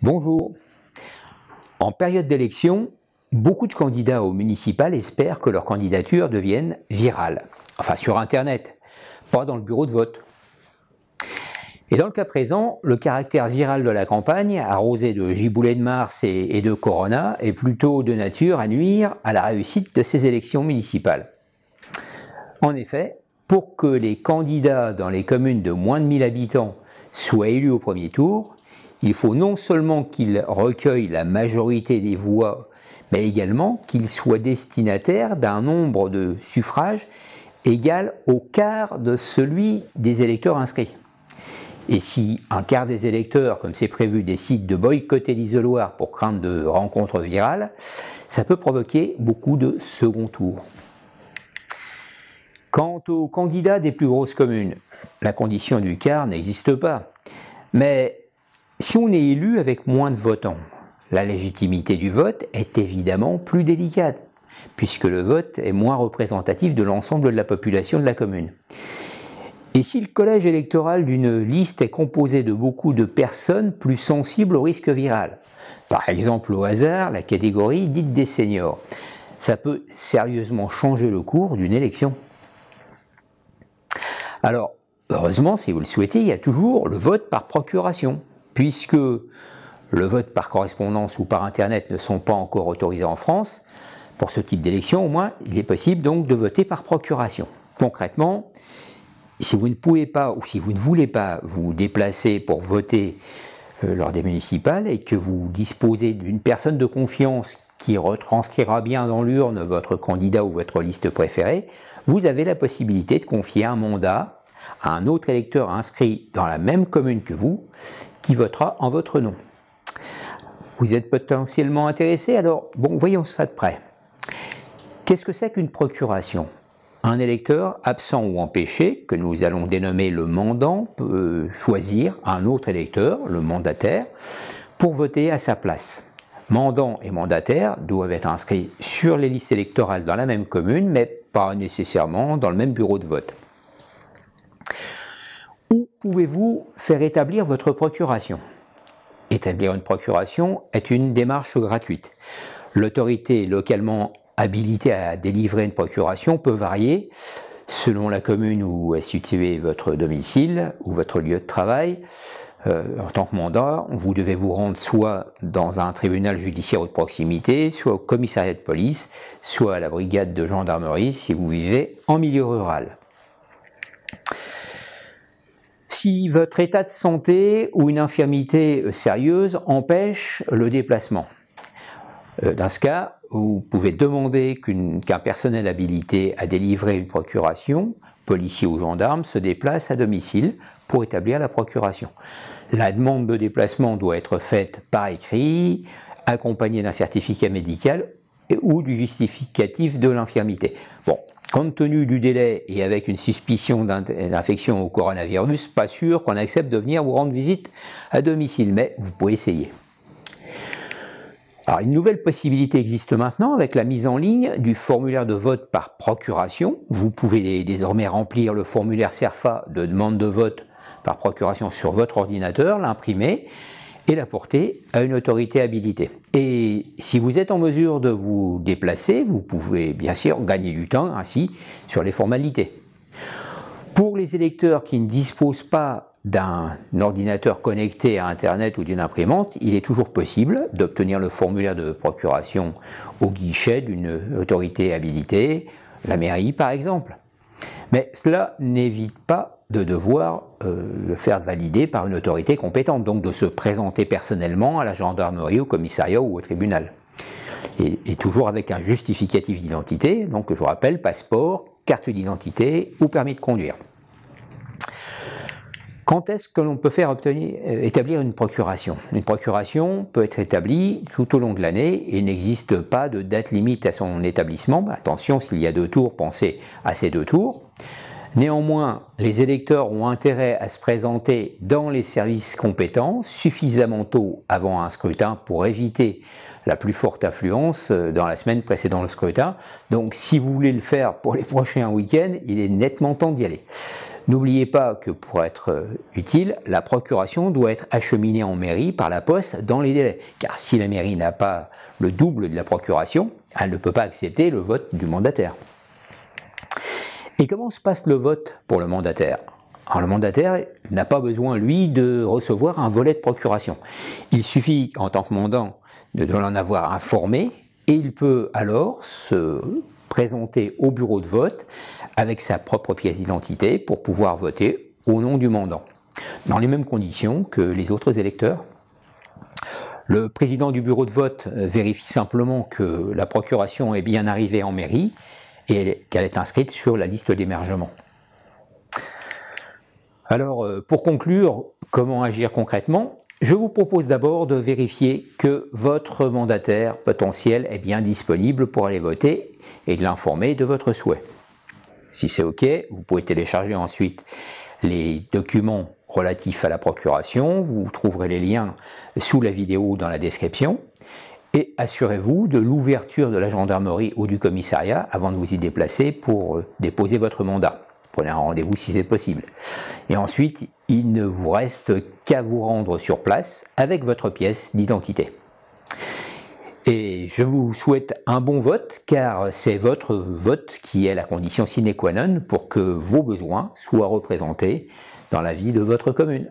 Bonjour. En période d'élection, beaucoup de candidats aux municipales espèrent que leur candidature devienne virale. Enfin, sur Internet, pas dans le bureau de vote. Et dans le cas présent, le caractère viral de la campagne, arrosé de giboulées de Mars et, de Corona, est plutôt de nature à nuire à la réussite de ces élections municipales. En effet, pour que les candidats dans les communes de moins de 1000 habitants soient élus au premier tour, il faut non seulement qu'il recueille la majorité des voix, mais également qu'il soit destinataire d'un nombre de suffrages égal au quart de celui des électeurs inscrits. Et si un quart des électeurs, comme c'est prévu, décide de boycotter l'isoloir pour craindre de rencontres virales, ça peut provoquer beaucoup de second tours. Quant aux candidats des plus grosses communes, la condition du quart n'existe pas. Mais si on est élu avec moins de votants, la légitimité du vote est évidemment plus délicate, puisque le vote est moins représentatif de l'ensemble de la population de la commune. Et si le collège électoral d'une liste est composé de beaucoup de personnes plus sensibles au risque viral, par exemple au hasard, la catégorie dite des seniors, ça peut sérieusement changer le cours d'une élection. Alors, heureusement, si vous le souhaitez, il y a toujours le vote par procuration puisque le vote par correspondance ou par Internet ne sont pas encore autorisés en France, pour ce type d'élection au moins, il est possible donc de voter par procuration. Concrètement, si vous ne pouvez pas ou si vous ne voulez pas vous déplacer pour voter euh, lors des municipales et que vous disposez d'une personne de confiance qui retranscrira bien dans l'urne votre candidat ou votre liste préférée, vous avez la possibilité de confier un mandat à un autre électeur inscrit dans la même commune que vous qui votera en votre nom. Vous êtes potentiellement intéressé, alors bon, voyons ça de près. Qu'est-ce que c'est qu'une procuration Un électeur absent ou empêché, que nous allons dénommer le mandant, peut choisir un autre électeur, le mandataire, pour voter à sa place. Mandant et mandataire doivent être inscrits sur les listes électorales dans la même commune, mais pas nécessairement dans le même bureau de vote. Pouvez-vous faire établir votre procuration Établir une procuration est une démarche gratuite. L'autorité localement habilitée à délivrer une procuration peut varier selon la commune où est situé votre domicile ou votre lieu de travail. Euh, en tant que mandat, vous devez vous rendre soit dans un tribunal judiciaire de proximité, soit au commissariat de police, soit à la brigade de gendarmerie si vous vivez en milieu rural si votre état de santé ou une infirmité euh, sérieuse empêche le déplacement. Euh, dans ce cas, vous pouvez demander qu'un personnel habilité à délivrer une procuration, policier ou gendarme, se déplace à domicile pour établir la procuration. La demande de déplacement doit être faite par écrit, accompagnée d'un certificat médical ou du justificatif de l'infirmité. Bon, compte tenu du délai et avec une suspicion d'infection au coronavirus, pas sûr qu'on accepte de venir vous rendre visite à domicile, mais vous pouvez essayer. Alors, une nouvelle possibilité existe maintenant avec la mise en ligne du formulaire de vote par procuration. Vous pouvez désormais remplir le formulaire CERFA de demande de vote par procuration sur votre ordinateur, l'imprimer et la porter à une autorité habilitée. Et si vous êtes en mesure de vous déplacer, vous pouvez bien sûr gagner du temps ainsi sur les formalités. Pour les électeurs qui ne disposent pas d'un ordinateur connecté à Internet ou d'une imprimante, il est toujours possible d'obtenir le formulaire de procuration au guichet d'une autorité habilitée, la mairie par exemple. Mais cela n'évite pas de devoir euh, le faire valider par une autorité compétente, donc de se présenter personnellement à la gendarmerie, au commissariat ou au tribunal. Et, et toujours avec un justificatif d'identité, donc je vous rappelle, passeport, carte d'identité ou permis de conduire. Quand est-ce que l'on peut faire obtenir, euh, établir une procuration Une procuration peut être établie tout au long de l'année et n'existe pas de date limite à son établissement. Attention, s'il y a deux tours, pensez à ces deux tours. Néanmoins, les électeurs ont intérêt à se présenter dans les services compétents suffisamment tôt avant un scrutin pour éviter la plus forte affluence euh, dans la semaine précédant le scrutin. Donc si vous voulez le faire pour les prochains week-ends, il est nettement temps d'y aller. N'oubliez pas que pour être euh, utile, la procuration doit être acheminée en mairie par la poste dans les délais, car si la mairie n'a pas le double de la procuration, elle ne peut pas accepter le vote du mandataire. Et comment se passe le vote pour le mandataire alors, le mandataire n'a pas besoin, lui, de recevoir un volet de procuration. Il suffit, en tant que mandant, de l'en avoir informé, et il peut alors se présenté au bureau de vote avec sa propre pièce d'identité pour pouvoir voter au nom du mandant, dans les mêmes conditions que les autres électeurs. Le président du bureau de vote euh, vérifie simplement que la procuration est bien arrivée en mairie et qu'elle est inscrite sur la liste d'émergement. Alors, euh, pour conclure, comment agir concrètement Je vous propose d'abord de vérifier que votre mandataire potentiel est bien disponible pour aller voter et de l'informer de votre souhait. Si c'est OK, vous pouvez télécharger ensuite les documents relatifs à la procuration. Vous trouverez les liens sous la vidéo dans la description. Et assurez-vous de l'ouverture de la gendarmerie ou du commissariat avant de vous y déplacer pour euh, déposer votre mandat. Prenez un rendez-vous si c'est possible. Et ensuite, il ne vous reste qu'à vous rendre sur place avec votre pièce d'identité. Et je vous souhaite un bon vote, car c'est votre vote qui est la condition sine qua non pour que vos besoins soient représentés dans la vie de votre commune.